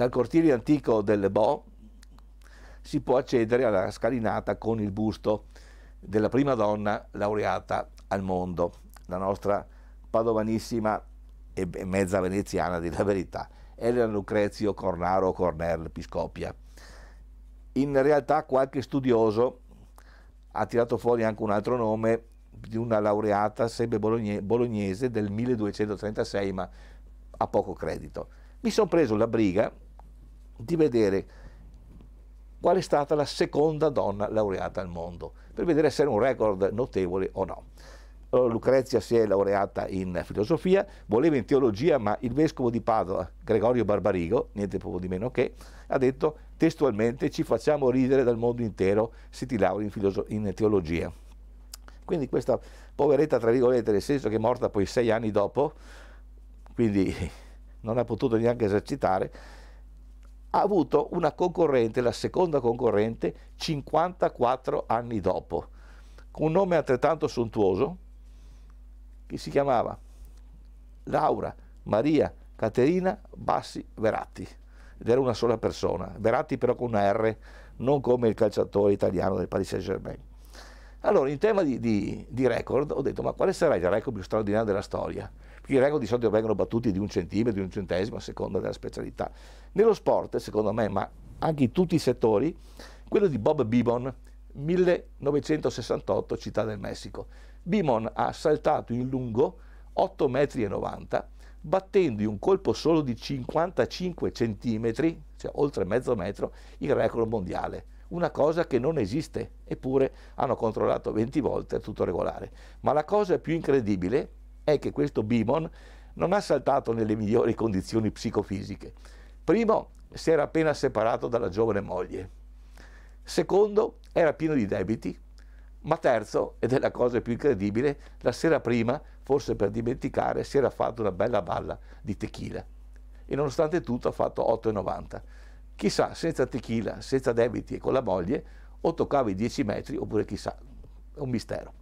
Dal cortile antico del Bo si può accedere alla scalinata con il busto della prima donna laureata al mondo, la nostra padovanissima e mezza veneziana di la verità, Elena Lucrezio Cornaro Cornel Piscopia. In realtà qualche studioso ha tirato fuori anche un altro nome di una laureata sempre bolognese del 1236, ma a poco credito. Mi sono preso la briga di vedere qual è stata la seconda donna laureata al mondo, per vedere se era un record notevole o no. Allora, eh, Lucrezia si è laureata in filosofia, voleva in teologia, ma il vescovo di Padova, Gregorio Barbarigo, niente poco di meno che, ha detto testualmente ci facciamo ridere dal mondo intero se ti lauri in, in teologia. Quindi questa poveretta, tra virgolette, nel senso che è morta poi sei anni dopo, quindi non ha potuto neanche esercitare, ha avuto una concorrente, la seconda concorrente, 54 anni dopo, con un nome altrettanto sontuoso, che si chiamava Laura Maria Caterina Bassi Veratti, ed era una sola persona, Veratti però con una R, non come il calciatore italiano del Paris Saint-Germain. Allora, in tema di, di, di, record, ho detto, ma quale sarà il record più straordinario della storia? Perché i record di solito vengono battuti di un centimetro, di un centesimo, a seconda della specialità. Nello sport, secondo me, ma anche in tutti i settori, quello di Bob Bibon, 1968, Città del Messico. Bibon ha saltato in lungo 8,90 metri battendo in un colpo solo di 55 cm, cioè oltre mezzo metro, il record mondiale. Una cosa che non esiste, eppure hanno controllato 20 volte, è tutto regolare. Ma la cosa più incredibile è che questo Bimon non ha saltato nelle migliori condizioni psicofisiche. Primo, si era appena separato dalla giovane moglie. Secondo, era pieno di debiti. Ma terzo, ed è la cosa più incredibile, la sera prima forse per dimenticare, si era fatto una bella balla di tequila e nonostante tutto ha fatto 8,90. Chissà, senza tequila, senza debiti e con la moglie, o toccava i 10 metri oppure chissà, è un mistero.